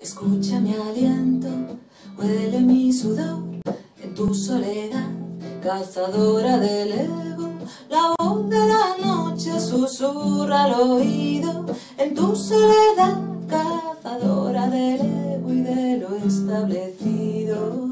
Escucha mi aliento, huele mi sudor en tu soledad, cazadora del ego. La voz de la noche susurra al oído en tu soledad, cazadora del ego y de lo establecido.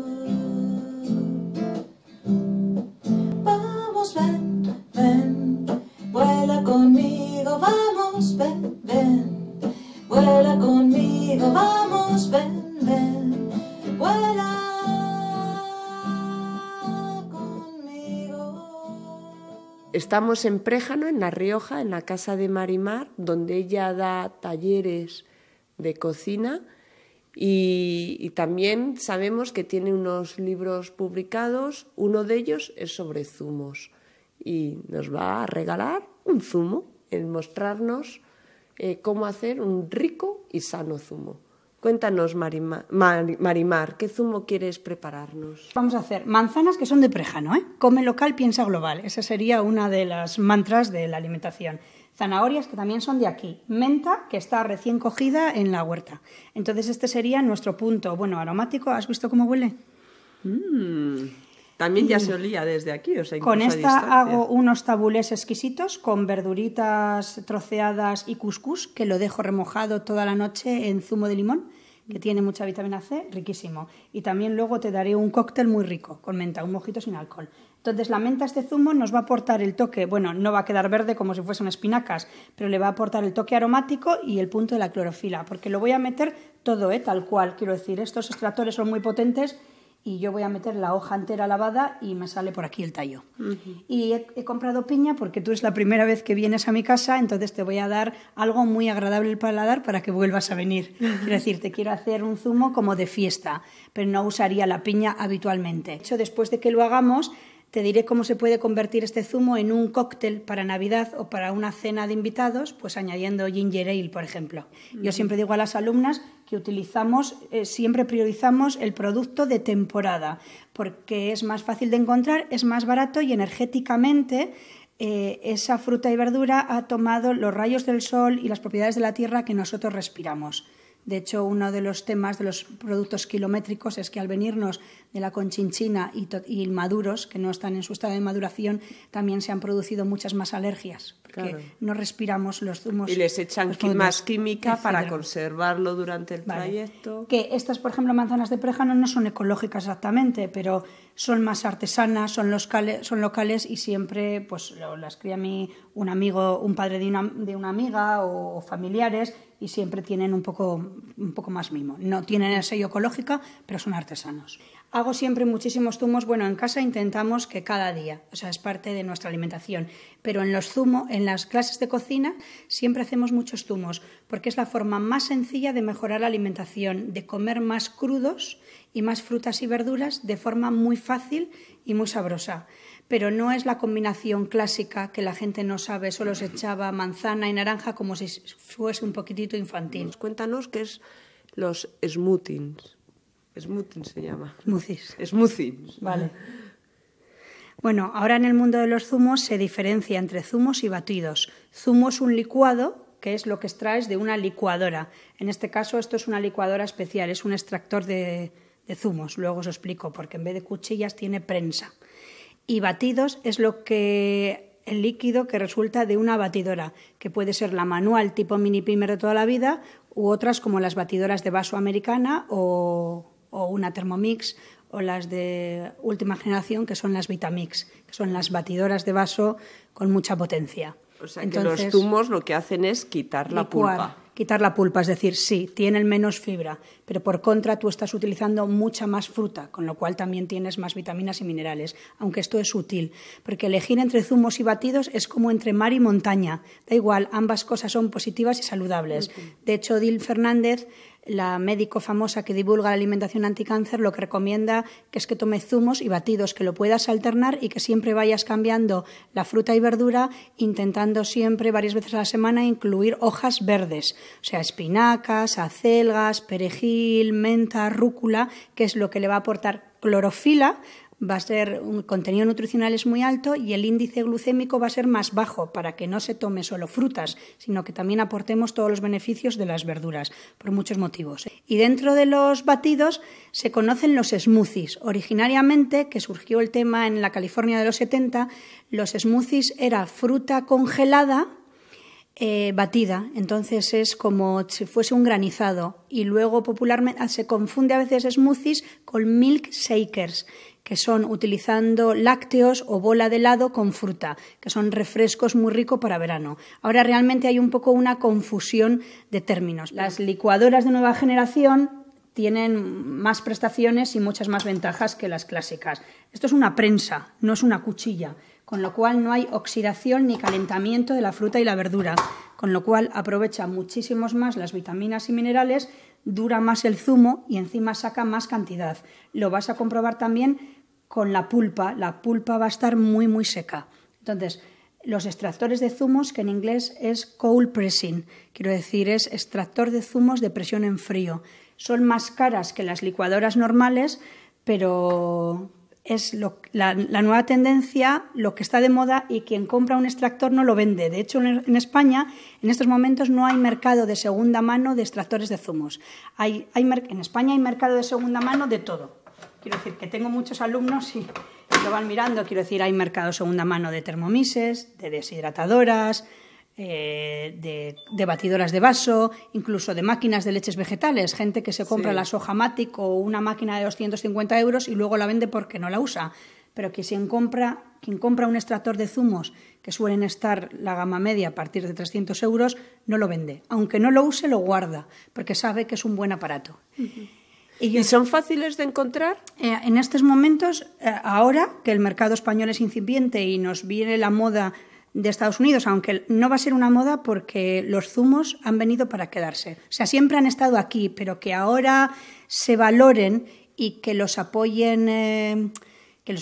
Estamos en Préjano, en La Rioja, en la casa de Marimar, donde ella da talleres de cocina y, también sabemos que tiene unos libros publicados, uno de ellos es sobre zumos y nos va a regalar un zumo, en mostrarnos eh, cómo hacer un rico y sano zumo. Cuéntanos, Marimar, ¿qué zumo quieres prepararnos? Vamos a hacer manzanas que son de prejano, ¿eh? Come local, piensa global. Esa sería una de las mantras de la alimentación. Zanahorias que también son de aquí. Menta que está recién cogida en la huerta. Entonces este sería nuestro punto, bueno, aromático. ¿Has visto cómo huele? Mmm también ya se olía desde aquí, o sea, Con esta hago unos tabulés exquisitos con verduritas troceadas y cuscús que lo dejo remojado toda la noche en zumo de limón, que mm. tiene mucha vitamina C, riquísimo. Y también luego te daré un cóctel muy rico con menta, un mojito sin alcohol. Entonces, la menta, este zumo, nos va a aportar el toque, bueno, no va a quedar verde como si fuesen espinacas, pero le va a aportar el toque aromático y el punto de la clorofila, porque lo voy a meter todo, ¿eh? tal cual. Quiero decir, estos extractores son muy potentes y yo voy a meter la hoja entera lavada y me sale por aquí el tallo. Y he, comprado piña porque tú es la primera vez que vienes a mi casa, entonces te voy a dar algo muy agradable para paladar para que vuelvas a venir. Quiero decir, te quiero hacer un zumo como de fiesta, pero no usaría la piña habitualmente. De hecho, después de que lo hagamos, te diré cómo se puede convertir este zumo en un cóctel para Navidad o para una cena de invitados, pues añadiendo ginger ale, por ejemplo. Yo siempre digo a las alumnas que utilizamos, eh, siempre priorizamos el producto de temporada, porque es más fácil de encontrar, es más barato y energéticamente eh, esa fruta y verdura ha tomado los rayos del sol y las propiedades de la tierra que nosotros respiramos. De hecho, uno de los temas de los productos kilométricos es que al venirnos de la conchinchina y, y maduros, que no están en su estado de maduración, también se han producido muchas más alergias, porque no respiramos los zumos. Y les echan más química para conservarlo durante el trayecto. Que estas, por ejemplo, manzanas de préjano no son ecológicas exactamente, pero son más artesanas, son, locales y siempre pues las cría mi, un amigo, un padre de una, amiga o, familiares y siempre tienen un poco, un poco más mimo. No tienen el sello ecológica, pero son artesanos. Hago siempre muchísimos zumos. Bueno, en casa intentamos que cada día, o sea, es parte de nuestra alimentación. Pero en los zumos, en las clases de cocina, siempre hacemos muchos zumos, porque es la forma más sencilla de mejorar la alimentación, de comer más crudos y más frutas y verduras de forma muy fácil y muy sabrosa. Pero no es la combinación clásica que la gente no sabe, solo se echaba manzana y naranja como si fuese un poquitito infantil. Pues cuéntanos qué es los smoothies. Smoothies se llama. Smoothies. Smoothies. Vale. Bueno, ahora en el mundo de los zumos se diferencia entre zumos y batidos. Zumo es un licuado, que es lo que extraes de una licuadora. En este caso, esto es una licuadora especial, es un extractor de, de zumos, luego os explico, porque en vez de cuchillas tiene prensa. Y batidos es lo que el líquido que resulta de una batidora, que puede ser la manual tipo mini primer de toda la vida u otras como las batidoras de vaso americana o, o una Thermomix o las de última generación que son las Vitamix, que son las batidoras de vaso con mucha potencia. O sea, que los zumos lo que hacen es quitar la pulpa. Quitar la pulpa, es decir, sí, tienen menos fibra, pero por contra tú estás utilizando mucha más fruta, con lo cual también tienes más vitaminas y minerales, aunque esto es útil, porque elegir entre zumos y batidos es como entre mar y montaña, da igual, ambas cosas son positivas y saludables. De hecho, Dil Fernández la médico famosa que divulga la alimentación anticáncer lo que recomienda que es que tome zumos y batidos, que lo puedas alternar y que siempre vayas cambiando la fruta y verdura, intentando siempre varias veces a la semana incluir hojas verdes, o sea, espinacas, acelgas, perejil, menta, rúcula, que es lo que le va a aportar clorofila va a ser un contenido nutricional es muy alto y el índice glucémico va a ser más bajo para que no se tome solo frutas, sino que también aportemos todos los beneficios de las verduras por muchos motivos. Y dentro de los batidos se conocen los smoothies. Originariamente, que surgió el tema en la California de los 70, los smoothies era fruta congelada eh, batida, entonces es como si fuese un granizado y luego popularmente se confunde a veces smoothies con milk shakers, que son utilizando lácteos o bola de helado con fruta, que son refrescos muy ricos para verano. Ahora realmente hay un poco una confusión de términos. Las licuadoras de nueva generación tienen más prestaciones y muchas más ventajas que las clásicas. Esto es una prensa, no es una cuchilla, con lo cual no hay oxidación ni calentamiento de la fruta y la verdura, con lo cual aprovecha muchísimos más las vitaminas y minerales, dura más el zumo y encima saca más cantidad. Lo vas a comprobar también con la pulpa, la pulpa va a estar muy muy seca. Entonces, los extractores de zumos, que en inglés es cold pressing, quiero decir, es extractor de zumos de presión en frío. Son más caras que las licuadoras normales, pero es la, nueva tendencia, lo que está de moda y quien compra un extractor no lo vende. De hecho, en, España en estos momentos no hay mercado de segunda mano de extractores de zumos. en España hay mercado de segunda mano de todo. Quiero decir que tengo muchos alumnos y lo van mirando. Quiero decir, hay mercados segunda mano de termomises, de deshidratadoras, eh, de, batidoras de vaso, incluso de máquinas de leches vegetales. Gente que se compra la soja o una máquina de 250 euros y luego la vende porque no la usa. Pero que quien compra, quien compra un extractor de zumos, que suelen estar la gama media a partir de 300 euros, no lo vende. Aunque no lo use, lo guarda, porque sabe que es un buen aparato. ¿Y, son fáciles de encontrar? Eh, en estos momentos, eh, ahora que el mercado español es incipiente y nos viene la moda de Estados Unidos, aunque no va a ser una moda porque los zumos han venido para quedarse. O sea, siempre han estado aquí, pero que ahora se valoren y que los apoyen. Eh, que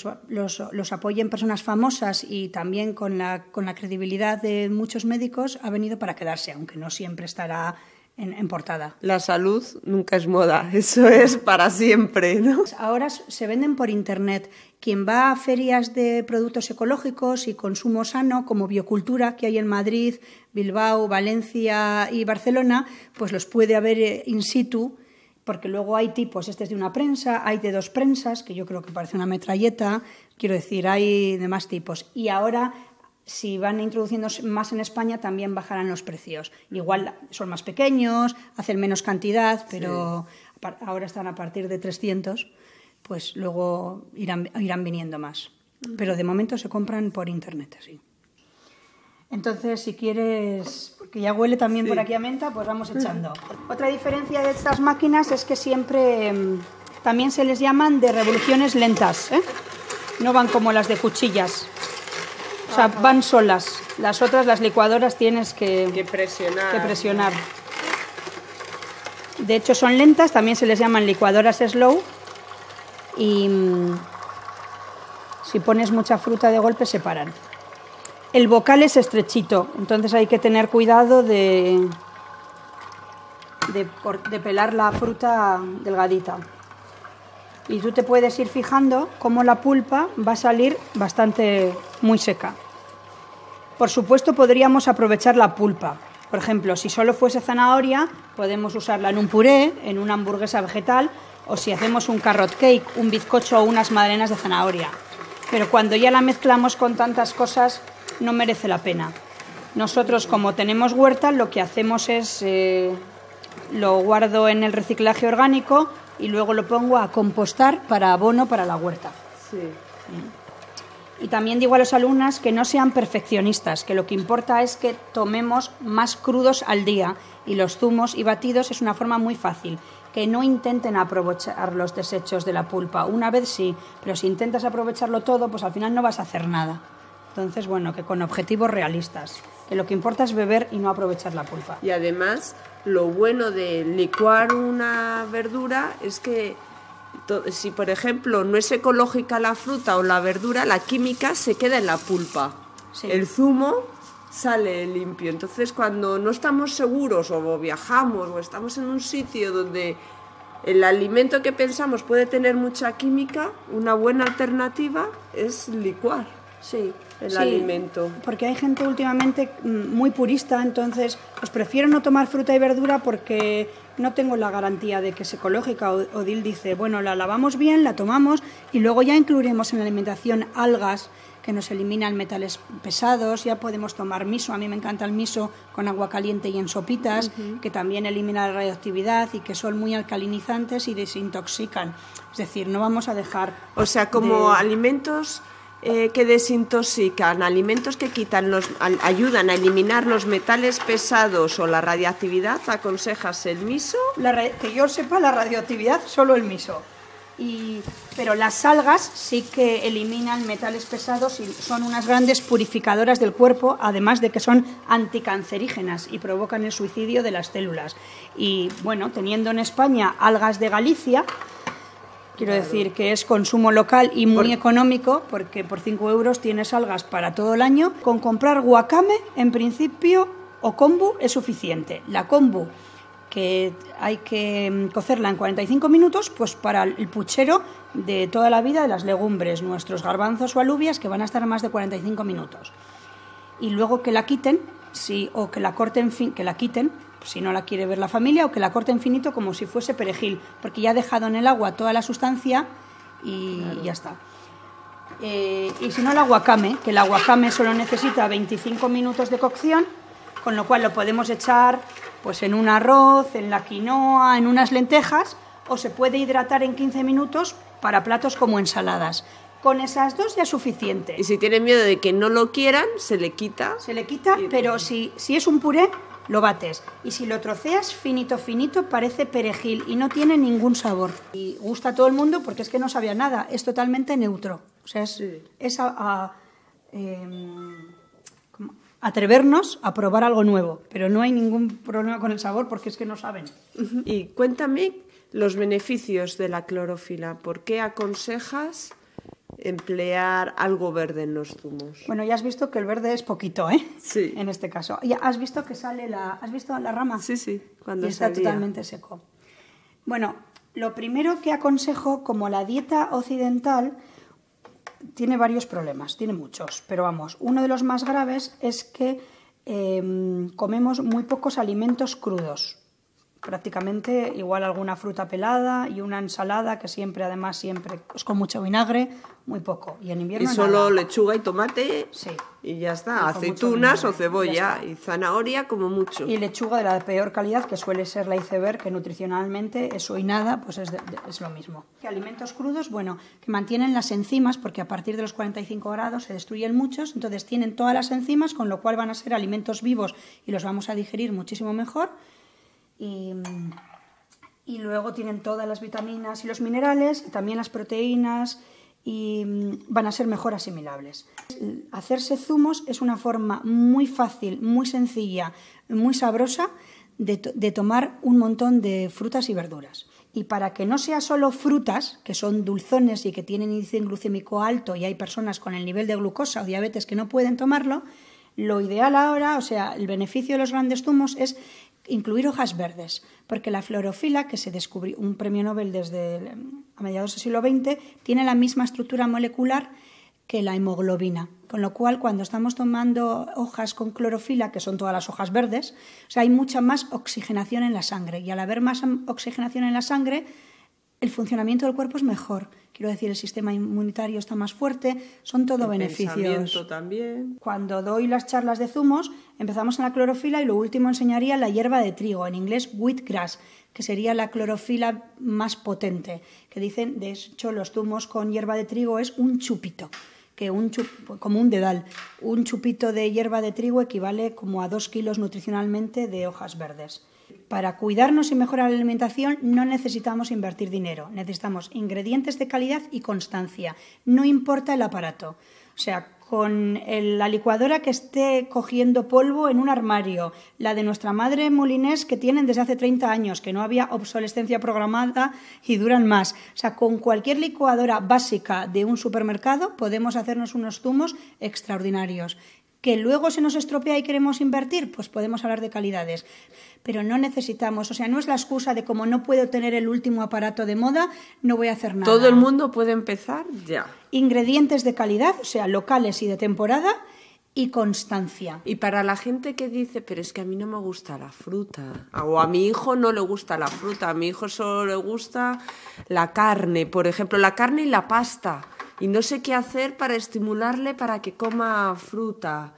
los, apoyen personas famosas y también con con la credibilidad de muchos médicos ha venido para quedarse, aunque no siempre estará en, portada. La salud nunca es moda, eso es para siempre, pues Ahora se venden por internet. Quien va a ferias de productos ecológicos y consumo sano, como Biocultura, que hay en Madrid, Bilbao, Valencia y Barcelona, pues los puede haber eh, in situ porque luego hay tipos, este es de una prensa, hay de dos prensas, que yo creo que parece una metralleta, quiero decir, hay demás tipos. Y ahora si van introduciendo más en España, también bajarán los precios. Igual son más pequeños, hacen menos cantidad, pero ahora están a partir de 300, pues luego irán, viniendo más. Pero de momento se compran por internet, así. Entonces, si quieres, que ya huele también por aquí a menta, pues vamos echando. Otra diferencia de estas máquinas es que siempre mm, también se les llaman de revoluciones lentas, ¿eh? No van como las de cuchillas, sea, van solas. Las otras, las licuadoras, tienes que, presionar. De hecho, son lentas, también se les llaman licuadoras slow. Y mm, si pones mucha fruta de golpe, se paran. El bocal es estrechito, entonces hay que tener cuidado de pelar la fruta delgadita y tú te puedes ir fijando cómo la pulpa va a salir bastante muy seca. Por supuesto, podríamos aprovechar la pulpa. Por ejemplo, si solo fuese zanahoria, podemos usarla en un puré, en una hamburguesa vegetal o si hacemos un carrot cake, un bizcocho o unas madrenas de zanahoria. Pero cuando ya la mezclamos con tantas cosas, no merece la pena. Nosotros, como tenemos huerta, lo que hacemos es eh, lo guardo en el reciclaje orgánico y luego lo pongo a compostar para abono para la huerta. Mm. Y también digo a los alumnas que no sean perfeccionistas, que lo que importa es que tomemos más crudos al día y los zumos y batidos es una forma muy fácil. Que no intenten aprovechar los desechos de la pulpa. Una vez sí, pero si intentas aprovecharlo todo, pues al final no vas a hacer nada. Entonces, bueno, que con objetivos realistas, que lo que importa es beber y no aprovechar la pulpa. Y además, lo bueno de licuar una verdura es que si por ejemplo no es ecológica la fruta o la verdura, la química se queda en la pulpa. El zumo sale limpio. Entonces, cuando no estamos seguros o viajamos o estamos en un sitio donde el alimento que pensamos puede tener mucha química, una buena alternativa es licuar. Sí el alimento. Porque hay gente últimamente mm, muy purista, entonces os pues prefiero no tomar fruta y verdura porque no tengo la garantía de que es ecológica. Odil dice, bueno, la lavamos bien, la tomamos y luego ya incluiremos en la alimentación algas que nos eliminan metales pesados, ya podemos tomar miso, a mí me encanta el miso con agua caliente y en sopitas, que también elimina la radioactividad y que son muy alcalinizantes y desintoxican. Es decir, no vamos a dejar... O sea, como alimentos eh, que desintoxican, alimentos que quitan los, ayudan a eliminar los metales pesados o la radiactividad, ¿aconsejas el miso? que yo sepa, la radioactividad solo el miso. pero las algas sí que eliminan metales pesados y son unas grandes purificadoras del cuerpo, además de que son anticancerígenas y provocan el suicidio de las células. Y bueno, teniendo en España algas de Galicia, Quiero decir que es consumo local y muy económico porque por 5 euros tienes algas para todo el año. Con comprar guacame, en principio, o kombu es suficiente. La kombu, que hay que mm, cocerla en 45 minutos, pues para el puchero de toda la vida de las legumbres, nuestros garbanzos o alubias que van a estar más de 45 minutos. Y luego que la quiten, sí, o que la corten, que la quiten si no la quiere ver la familia, o que la corte infinito como si fuese perejil, porque ya ha dejado en el agua toda la sustancia y ya está. Eh, y si no, el aguacame, que el aguacame solo necesita 25 minutos de cocción, con lo cual lo podemos echar pues, en un arroz, en la quinoa, en unas lentejas, o se puede hidratar en 15 minutos para platos como ensaladas. Con esas dos ya es suficiente. Y si tienen miedo de que no lo quieran, se le quita. Se le quita, pero si, si es un puré, lo bates y si lo troceas finito finito parece perejil y no tiene ningún sabor. Y gusta a todo el mundo porque es que no sabía nada, es totalmente neutro. O sea, es, a, em, atrevernos a probar algo nuevo, pero no hay ningún problema con el sabor porque es que no saben. Y cuéntame los beneficios de la clorofila, ¿por qué aconsejas emplear algo verde en los zumos. Bueno, ya has visto que el verde es poquito, ¿eh? Sí. En este caso. Ya has visto que sale la... ¿Has visto la rama? Sí, sí. Cuando y está totalmente seco. Bueno, lo primero que aconsejo, como la dieta occidental tiene varios problemas, tiene muchos, pero vamos, uno de los más graves es que em, comemos muy pocos alimentos crudos prácticamente, igual alguna fruta pelada y una ensalada que siempre, además, siempre con mucho vinagre, muy poco. Y en invierno. Y solo lechuga y tomate. Sí. Y ya está, aceitunas o cebolla y zanahoria como mucho. Y lechuga de la peor calidad, que suele ser la iceberg, que nutricionalmente eso y nada, pues es, lo mismo. que alimentos crudos, bueno, que mantienen las enzimas, porque a partir de los 45 grados se destruyen muchos, entonces tienen todas las enzimas, con lo cual van a ser alimentos vivos y los vamos a digerir muchísimo mejor y, y luego tienen todas las vitaminas y los minerales, también las proteínas y mm, van a ser mejor asimilables. Hacerse zumos es una forma muy fácil, muy sencilla, muy sabrosa de, de, tomar un montón de frutas y verduras. Y para que no sea solo frutas, que son dulzones y que tienen índice glucémico alto y hay personas con el nivel de glucosa o diabetes que no pueden tomarlo, lo ideal ahora, o sea, el beneficio de los grandes zumos es incluir hojas verdes, porque la clorofila, que se descubrió un premio Nobel desde a mediados del siglo XX, tiene la misma estructura molecular que la hemoglobina. Con lo cual, cuando estamos tomando hojas con clorofila, que son todas las hojas verdes, hay mucha más oxigenación en la sangre. Y al haber más oxigenación en la sangre, el funcionamiento del cuerpo es mejor. Quiero decir, el sistema inmunitario está más fuerte, son todo el beneficios. también. Cuando doy las charlas de zumos, empezamos en la clorofila y lo último enseñaría la hierba de trigo, en inglés wheatgrass, que sería la clorofila más potente, que dicen, de hecho, los zumos con hierba de trigo es un chupito que como un dedal, un chupito de hierba de trigo equivale como a dos kilos nutricionalmente de hojas verdes. Para cuidarnos y mejorar la alimentación no necesitamos invertir dinero, necesitamos ingredientes de calidad y constancia, no importa el aparato. O sea, con la licuadora que esté cogiendo polvo en un armario, la de nuestra madre Molinés que tienen desde hace 30 años, que no había obsolescencia programada y duran más. O sea, con cualquier licuadora básica de un supermercado podemos hacernos unos zumos extraordinarios que luego se nos estropea y queremos invertir, pues podemos hablar de calidades. Pero no necesitamos, o sea, no es la excusa de como no puedo tener el último aparato de moda, no voy a hacer nada. Todo el mundo puede empezar ya. Ingredientes de calidad, o sea, locales y de temporada y constancia. Y para la gente que dice, pero es que a mí no me gusta la fruta, o a mi hijo no le gusta la fruta, a mi hijo solo le gusta la carne, por ejemplo, la carne y la pasta y no sé qué hacer para estimularle para que coma fruta.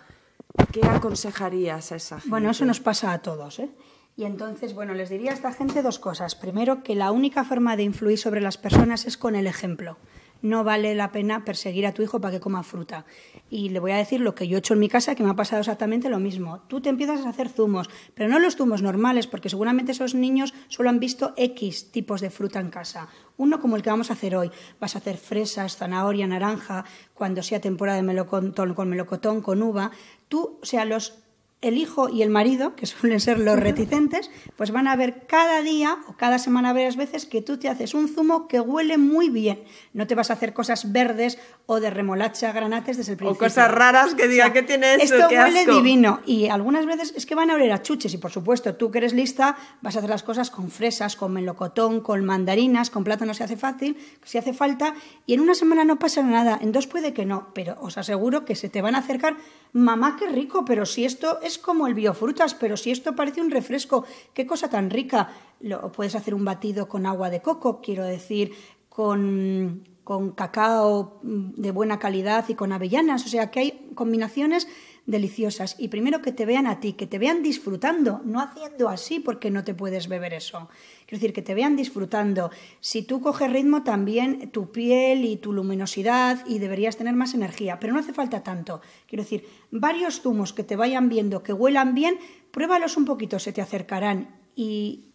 ¿Qué aconsejarías a esa gente? Bueno, eso nos pasa a todos, ¿eh? Y entonces, bueno, les diría a esta gente dos cosas. Primero, que la única forma de influir sobre las personas es con el ejemplo no vale la pena perseguir a tu hijo para que coma fruta. Y le voy a decir lo que yo he hecho en mi casa, que me ha pasado exactamente lo mismo. Tú te empiezas a hacer zumos, pero no los zumos normales, porque seguramente esos niños solo han visto X tipos de fruta en casa. Uno como el que vamos a hacer hoy. Vas a hacer fresas, zanahoria, naranja, cuando sea temporada de melocotón, con melocotón, con uva. Tú, o sea, los el hijo y el marido, que suelen ser los reticentes, pues van a ver cada día o cada semana varias veces que tú te haces un zumo que huele muy bien. No te vas a hacer cosas verdes o de remolacha, granates desde el principio. O cosas raras que diga, que ¿qué tiene esto? Esto huele divino. Y algunas veces es que van a oler a chuches y por supuesto tú que eres lista vas a hacer las cosas con fresas, con melocotón, con mandarinas, con plátano se hace fácil, si hace falta. Y en una semana no pasa nada, en dos puede que no, pero os aseguro que se te van a acercar, mamá, qué rico, pero si esto es como el biofrutas, pero si esto parece un refresco, qué cosa tan rica. Lo puedes hacer un batido con agua de coco, quiero decir, con, con cacao mm, de buena calidad y con avellanas. O sea que hay combinaciones deliciosas. Y primero que te vean a ti, que te vean disfrutando, no haciendo así porque no te puedes beber eso. Quiero decir, que te vean disfrutando. Si tú coges ritmo, también tu piel y tu luminosidad y deberías tener más energía, pero no hace falta tanto. Quiero decir, varios zumos que te vayan viendo, que huelan bien, pruébalos un poquito, se te acercarán. Y,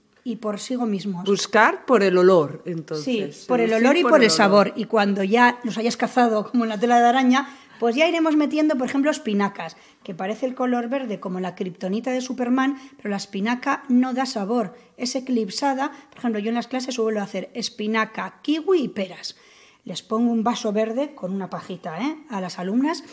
por sí mismos. Buscar por el olor, entonces. Sí, por el olor y por, el, el sabor. Y cuando ya los hayas cazado como en la tela de araña, pues ya iremos metiendo, por ejemplo, espinacas, que parece el color verde como la kriptonita de Superman, pero la espinaca no da sabor, es eclipsada. Por ejemplo, yo en las clases suelo hacer espinaca, kiwi y peras. Les pongo un vaso verde con una pajita ¿eh? a las alumnas,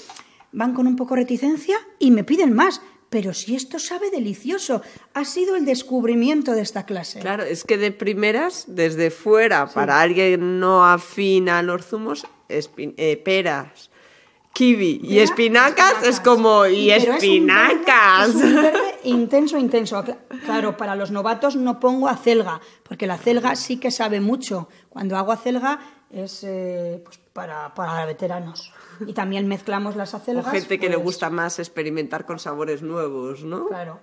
van con un poco reticencia y me piden más, pero si esto sabe delicioso, ha sido el descubrimiento de esta clase. Claro, es que de primeras, desde fuera, para alguien no afina los zumos, eh, peras kiwi y espinacas, es como y espinacas. intenso, intenso. Claro, para los novatos no pongo acelga, porque la acelga sí que sabe mucho. Cuando hago acelga es eh, pues para, para veteranos. Y también mezclamos las acelgas. gente que le pues, gusta más experimentar con sabores nuevos, ¿no? Claro.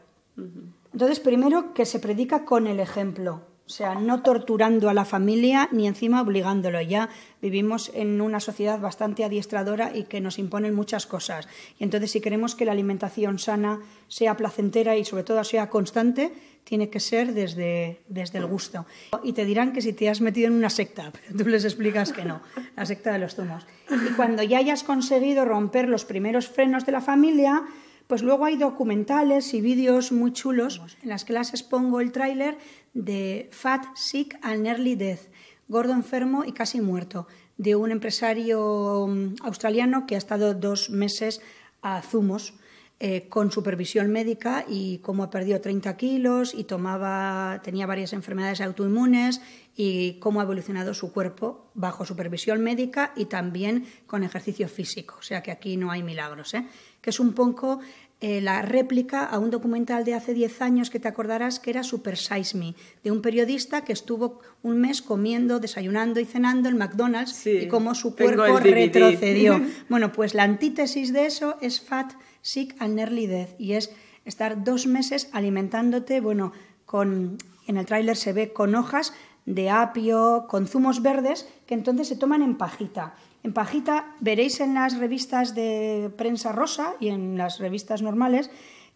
Entonces, primero que se predica con el ejemplo. O sea, no torturando a la familia ni encima obligándolo. Ya vivimos en una sociedad bastante adiestradora y que nos imponen muchas cosas. Y entonces, si queremos que la alimentación sana sea placentera y sobre todo sea constante, tiene que ser desde, desde el gusto. Y te dirán que si te has metido en una secta, pero tú les explicas que no, la secta de los zumos. Y cuando ya hayas conseguido romper los primeros frenos de la familia, pues luego hay documentales y vídeos muy chulos. En las clases pongo el tráiler de Fat, Sick and Early Death, Gordo enfermo y casi muerto, de un empresario mm, australiano que ha estado dos meses a zumos eh, con supervisión médica y cómo ha perdido 30 kilos y tomaba, tenía varias enfermedades autoinmunes y cómo ha evolucionado su cuerpo bajo supervisión médica y también con ejercicio físico. O sea que aquí no hay milagros. ¿eh? Que es un poco eh, la réplica a un documental de hace 10 años que te acordarás que era Super Size Me, de un periodista que estuvo un mes comiendo, desayunando y cenando en McDonald's y cómo su cuerpo retrocedió. bueno, pues la antítesis de eso es Fat, Sick and Early Death y es estar dos meses alimentándote, bueno, con, en el tráiler se ve con hojas de apio, con zumos verdes que entonces se toman en pajita en pajita veréis en las revistas de prensa rosa y en las revistas normales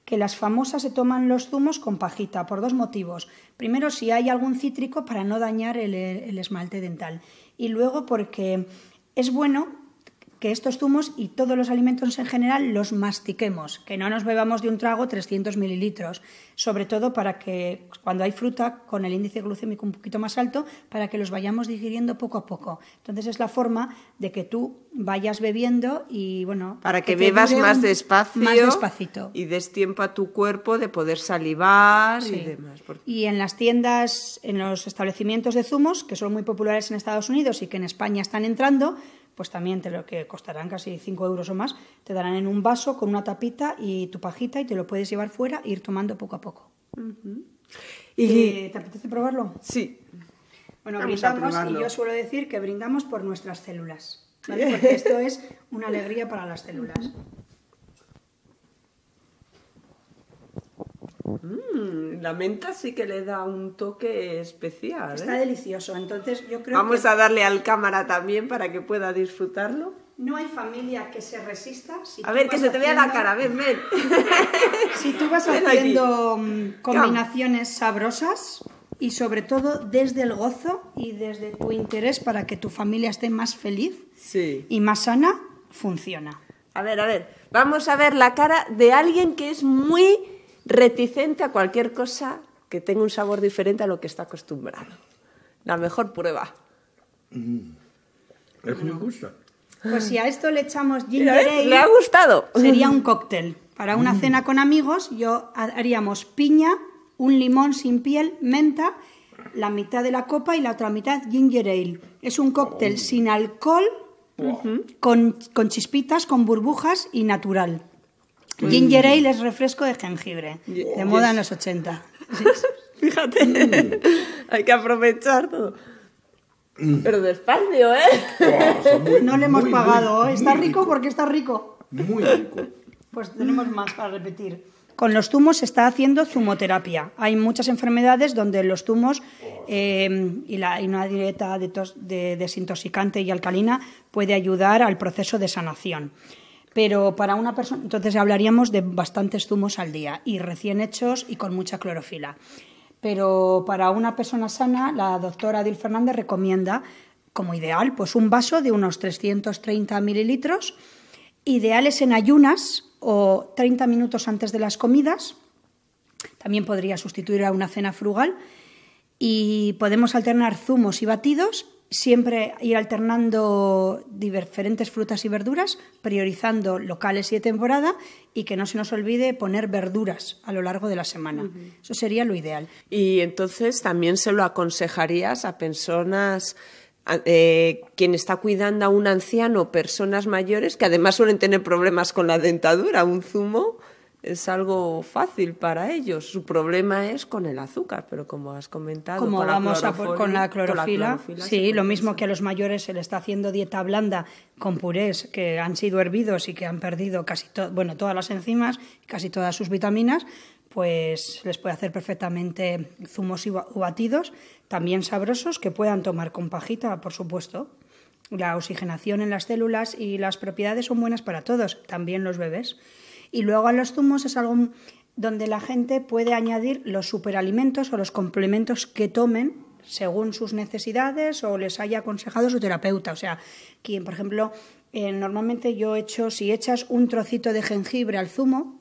que las famosas se toman los zumos con pajita por dos motivos. Primero, si hay algún cítrico para no dañar el, esmalte dental. Y luego porque es bueno que estos zumos y todos los alimentos en general los mastiquemos, que no nos bebamos de un trago 300 mililitros, sobre todo para que cuando hay fruta con el índice glucémico un poquito más alto, para que los vayamos digiriendo poco a poco. Entonces es la forma de que tú vayas bebiendo y bueno... Para que, bebas más despacio. Más despacito. Y des tiempo a tu cuerpo de poder salivar y demás. Y en las tiendas, en los establecimientos de zumos, que son muy populares en Estados Unidos y que en España están entrando, pues también te lo que costarán casi 5 euros o más, te darán en un vaso con una tapita y tu pajita y te lo puedes llevar fuera e ir tomando poco a poco. ¿Y te apetece probarlo? Sí. Bueno, brindamos y yo suelo decir que brindamos por nuestras células, Porque esto es una alegría para las células. Mm, la menta sí que le da un toque especial. Está ¿eh? delicioso, entonces yo creo Vamos a darle al cámara también para que pueda disfrutarlo. No hay familia que se resista. a ver, que se te vea la cara, ven, ven. si tú vas haciendo mm, combinaciones sabrosas y sobre todo desde el gozo y desde tu interés para que tu familia esté más feliz y más sana, funciona. A ver, a ver, vamos a ver la cara de alguien que es muy reticente a cualquier cosa que tenga un sabor diferente a lo que está acostumbrado. La mejor prueba. Mm. ¿Es me Pues si a esto le echamos ¿Eh? ginger ale, le ha gustado. Sería un cóctel. Para una mm. cena con amigos, yo haríamos piña, un limón sin piel, menta, la mitad de la copa y la otra mitad ginger ale. Es un cóctel oh. sin alcohol, con chispitas, con burbujas y natural. Pues Ginger ale es refresco de jengibre, de moda en los 80. Fíjate, mm. hay que aprovechar todo. Mm. Pero despacio, ¿eh? no le hemos pagado. está rico, porque está rico. Muy rico. Pues tenemos más para repetir. Con los zumos se está haciendo zumoterapia. Hay muchas enfermedades donde los zumos eh, y, una dieta de de, desintoxicante y alcalina puede ayudar al proceso de sanación pero para una persona, entonces hablaríamos de bastantes zumos al día y recién hechos y con mucha clorofila. Pero para una persona sana, la doctora Adil Fernández recomienda como ideal pues un vaso de unos 330 mililitros, ideales en ayunas o 30 minutos antes de las comidas. También podría sustituir a una cena frugal y podemos alternar zumos y batidos siempre ir alternando diferentes frutas y verduras, priorizando locales y de temporada y que no se nos olvide poner verduras a lo largo de la semana. Eso sería lo ideal. Y entonces también se lo aconsejarías a personas eh, quien está cuidando a un anciano, personas mayores que además suelen tener problemas con la dentadura, un zumo es algo fácil para ellos. Su problema es con el azúcar, pero como has comentado, como vamos a por, con la clorofila, sí, lo mismo que a los mayores se le está haciendo dieta blanda con purés que han sido hervidos y que han perdido casi bueno, todas las enzimas, casi todas sus vitaminas, pues les puede hacer perfectamente zumos y batidos, también sabrosos que puedan tomar con pajita, por supuesto. La oxigenación en las células y las propiedades son buenas para todos, también los bebés. Y luego a los zumos es algo donde la gente puede añadir los superalimentos o los complementos que tomen según sus necesidades o les haya aconsejado su terapeuta. O sea, quien, por ejemplo, eh, normalmente yo echo, si echas un trocito de jengibre al zumo,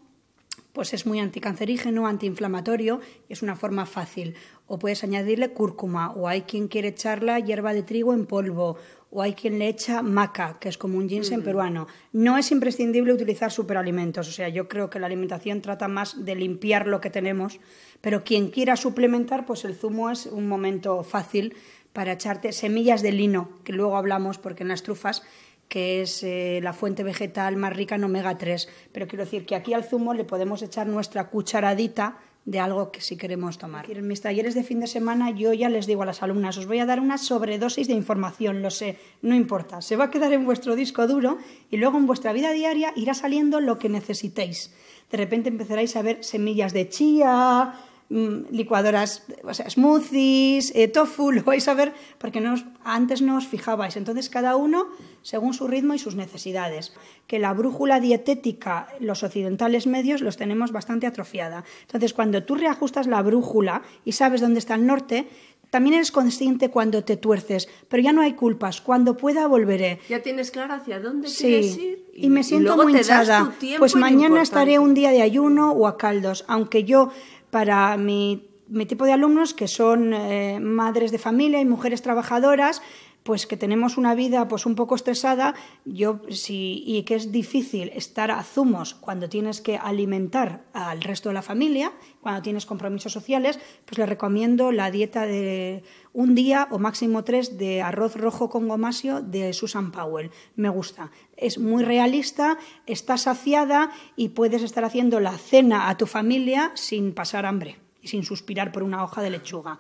pues es muy anticancerígeno, antiinflamatorio es una forma fácil. O puedes añadirle cúrcuma, o hay quien quiere echarla hierba de trigo en polvo, o hay quien le echa maca, que es como un ginseng peruano. No es imprescindible utilizar superalimentos, o sea, yo creo que la alimentación trata más de limpiar lo que tenemos, pero quien quiera suplementar, pues el zumo es un momento fácil para echarte semillas de lino, que luego hablamos porque en las trufas que es eh, la fuente vegetal más rica en omega 3. Pero quiero decir que aquí al zumo le podemos echar nuestra cucharadita de algo que si queremos tomar. En mis talleres de fin de semana yo ya les digo a las alumnas, os voy a dar una sobredosis de información, lo sé, no importa, se va a quedar en vuestro disco duro y luego en vuestra vida diaria irá saliendo lo que necesitéis. De repente empezaréis a ver semillas de chía, Mm, licuadoras, o sea, smoothies, eh, tofu, lo vais a ver, porque no antes no os fijabais. Entonces, cada uno según su ritmo y sus necesidades. Que la brújula dietética, los occidentales medios, los tenemos bastante atrofiada. Entonces, cuando tú reajustas la brújula y sabes dónde está el norte, también eres consciente cuando te tuerces, pero ya no hay culpas. Cuando pueda volveré. Ya tienes claro hacia dónde quieres ir. Y, me siento muy hinchada. Pues mañana estaré un día de ayuno o a caldos, aunque yo para mi, tipo de alumnos que son eh, madres de familia y mujeres trabajadoras pues que tenemos una vida pues un poco estresada yo, y que es difícil estar a zumos cuando tienes que alimentar al resto de la familia, cuando tienes compromisos sociales, pues le recomiendo la dieta de un día o máximo tres de arroz rojo con gomasio de Susan Powell. Me gusta. Es muy realista, está saciada y puedes estar haciendo la cena a tu familia sin pasar hambre y sin suspirar por una hoja de lechuga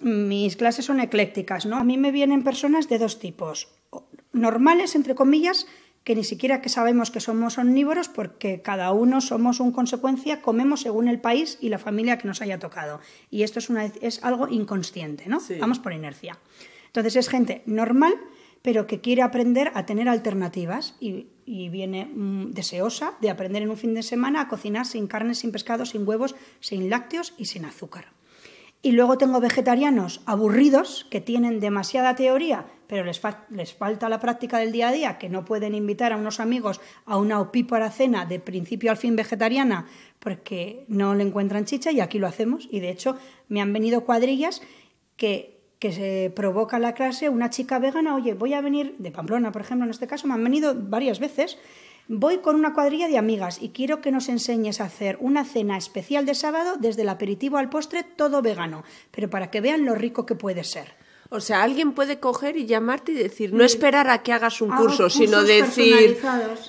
mis clases son eclécticas, ¿no? A mí me vienen personas de dos tipos, normales, entre comillas, que ni siquiera que sabemos que somos omnívoros porque cada uno somos un consecuencia, comemos según el país y la familia que nos haya tocado. Y esto es, una, es algo inconsciente, ¿no? Vamos por inercia. Entonces es gente normal, pero que quiere aprender a tener alternativas y, viene mm, deseosa de aprender en un fin de semana a cocinar sin carne, sin pescado, sin huevos, sin lácteos y sin azúcar. Y luego tengo vegetarianos aburridos que tienen demasiada teoría, pero les, les, falta la práctica del día a día, que no pueden invitar a unos amigos a una opípara cena de principio al fin vegetariana porque no le encuentran chicha y aquí lo hacemos. Y de hecho me han venido cuadrillas que, que se provoca la clase una chica vegana, oye, voy a venir de Pamplona, por ejemplo, en este caso, me han venido varias veces Voy con una cuadrilla de amigas y quiero que nos enseñes a hacer una cena especial de sábado, desde el aperitivo al postre, todo vegano, pero para que vean lo rico que puede ser. O sea, alguien puede coger y llamarte y decir, no esperar a que hagas un curso, sino decir,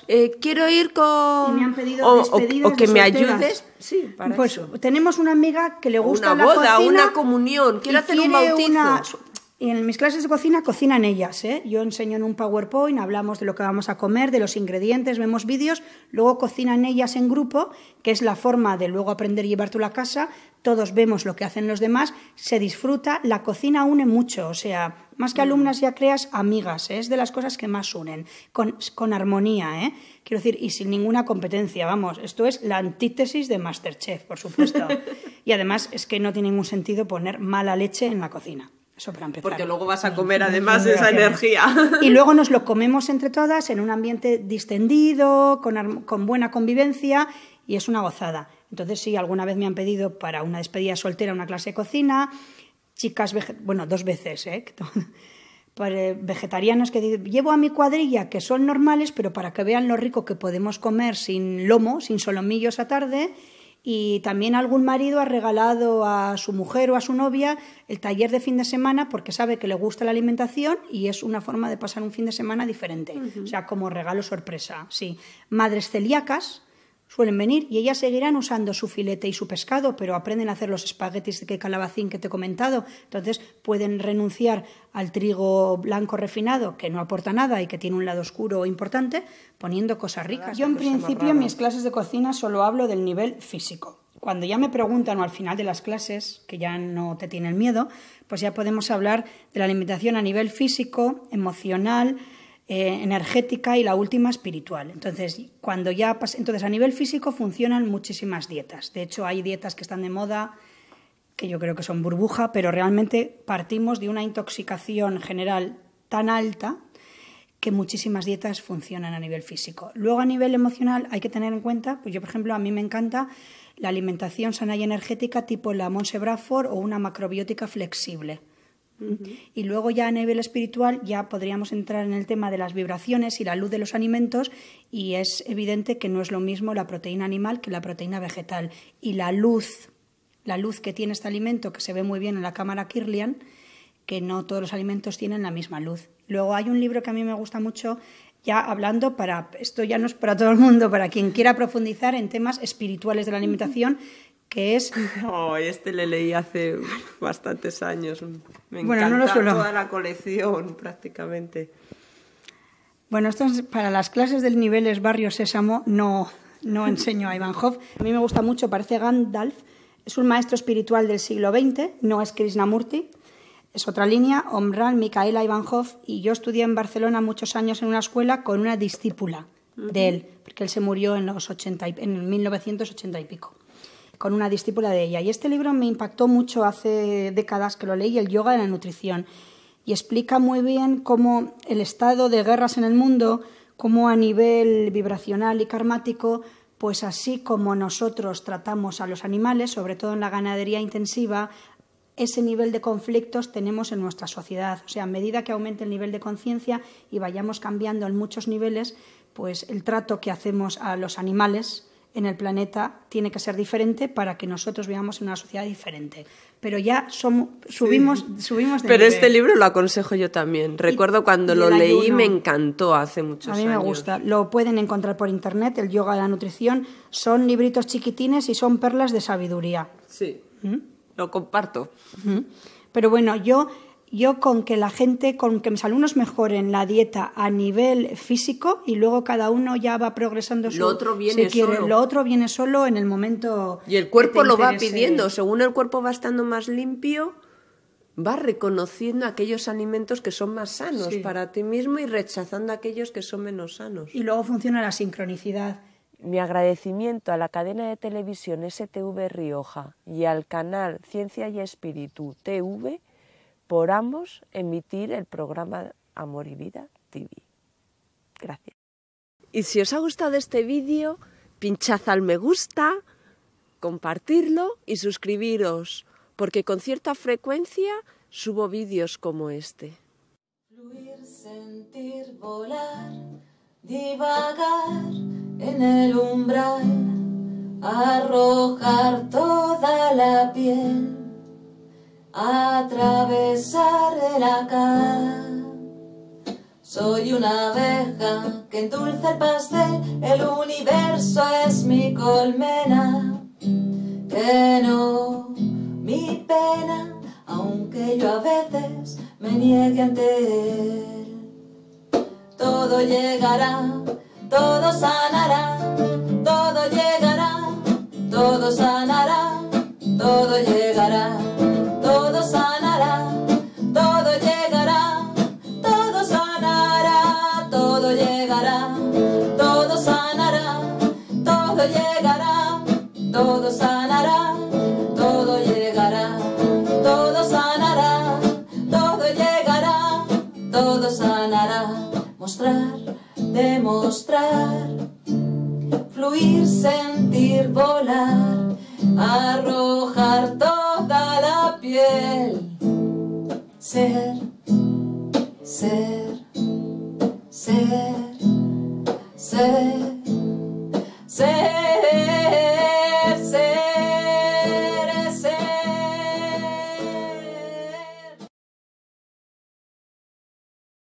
eh, quiero ir con... Me han pedido o, o, que me ayudes. Sí, para pues eso. tenemos una amiga que le gusta la boda, cocina una comunión, quiero hacer bautizo. Y en mis clases de cocina cocinan ellas. ¿eh? Yo enseño en un PowerPoint, hablamos de lo que vamos a comer, de los ingredientes, vemos vídeos, luego cocinan ellas en grupo, que es la forma de luego aprender a llevarte la casa. Todos vemos lo que hacen los demás, se disfruta, la cocina une mucho, o sea, más que mm. alumnas ya creas amigas, ¿eh? es de las cosas que más unen, con, con armonía, ¿eh? quiero decir, y sin ninguna competencia, vamos, esto es la antítesis de Masterchef, por supuesto. y además es que no tiene ningún sentido poner mala leche en la cocina. Porque luego vas a comer además de esa energía. Y luego nos lo comemos entre todas en un ambiente distendido, con, buena convivencia y es una gozada. Entonces, sí, alguna vez me han pedido para una despedida soltera una clase de cocina, chicas, bueno, dos veces, ¿eh? Pues, eh vegetarianas que llevo a mi cuadrilla, que son normales, pero para que vean lo rico que podemos comer sin lomo, sin solomillos a tarde, y también algún marido ha regalado a su mujer o a su novia el taller de fin de semana porque sabe que le gusta la alimentación y es una forma de pasar un fin de semana diferente. O sea, como regalo sorpresa, sí. Madres celíacas Suelen venir y ellas seguirán usando su filete y su pescado, pero aprenden a hacer los espaguetis de calabacín que te he comentado. Entonces pueden renunciar al trigo blanco refinado, que no aporta nada y que tiene un lado oscuro importante, poniendo cosas ricas. Yo en principio en mis clases de cocina solo hablo del nivel físico. Cuando ya me preguntan o al final de las clases, que ya no te tienen miedo, pues ya podemos hablar de la alimentación a nivel físico, emocional, eh, energética y la última espiritual. Entonces, cuando ya entonces a nivel físico funcionan muchísimas dietas. De hecho, hay dietas que están de moda que yo creo que son burbuja, pero realmente partimos de una intoxicación general tan alta que muchísimas dietas funcionan a nivel físico. Luego a nivel emocional hay que tener en cuenta, pues yo por ejemplo a mí me encanta la alimentación sana y energética tipo la Monse Bradford o una macrobiótica flexible. Y luego ya a nivel espiritual ya podríamos entrar en el tema de las vibraciones y la luz de los alimentos y es evidente que no es lo mismo la proteína animal que la proteína vegetal y la luz, la luz que tiene este alimento que se ve muy bien en la cámara Kirlian, que no todos los alimentos tienen la misma luz. Luego hay un libro que a mí me gusta mucho ya hablando para esto ya no es para todo el mundo, para quien quiera profundizar en temas espirituales de la alimentación, que es... Oh, este le leí hace bastantes años. Me encanta toda la colección prácticamente. Bueno, esto para las clases del nivel es Barrio Sésamo, no, no enseño a Ivanhoff. A mí me gusta mucho, parece Gandalf. Es un maestro espiritual del siglo XX, no es Krishnamurti. Es otra línea, Omran Micaela Ivanhoff. Y yo estudié en Barcelona muchos años en una escuela con una discípula de él, porque él se murió en, los 80 en 1980 y pico con una discípula de ella. Y este libro me impactó mucho hace décadas que lo leí, El yoga de la nutrición, y explica muy bien cómo el estado de guerras en el mundo, cómo a nivel vibracional y karmático, pues así como nosotros tratamos a los animales, sobre todo en la ganadería intensiva, ese nivel de conflictos tenemos en nuestra sociedad. O sea, a medida que aumente el nivel de conciencia y vayamos cambiando en muchos niveles, pues el trato que hacemos a los animales, en el planeta tiene que ser diferente para que nosotros vivamos en una sociedad diferente. Pero ya somos, subimos, subimos Pero este libro lo aconsejo yo también. Recuerdo cuando lo leí me encantó hace muchos años. A mí me gusta. Lo pueden encontrar por internet, el yoga de la nutrición. Son libritos chiquitines y son perlas de sabiduría. Sí. ¿Mm? Lo comparto. ¿Mm? Pero bueno, yo yo con que la gente, con que mis alumnos mejoren la dieta a nivel físico y luego cada uno ya va progresando. Su, lo otro viene solo. Lo otro viene solo en el momento. Y el cuerpo lo va pidiendo. Según el cuerpo va estando más limpio, va reconociendo aquellos alimentos que son más sanos para ti mismo y rechazando aquellos que son menos sanos. Y luego funciona la sincronicidad. Mi agradecimiento a la cadena de televisión STV Rioja y al canal Ciencia y Espíritu TV por ambos emitir el programa Amor y Vida TV. Gracias. Y si os ha gustado este vídeo, pinchad al me gusta, compartirlo y suscribiros, porque con cierta frecuencia subo vídeos como este. Fluir, sentir, volar, divagar en el umbral, arrojar toda la piel atravesar el acá. Soy una abeja que endulza el pastel, el universo es mi colmena. Que no, mi pena, aunque yo a veces me niegue ante él. Todo llegará, todo sanará. mostrar, fluir, sentir, volar, arrojar toda la piel, ser.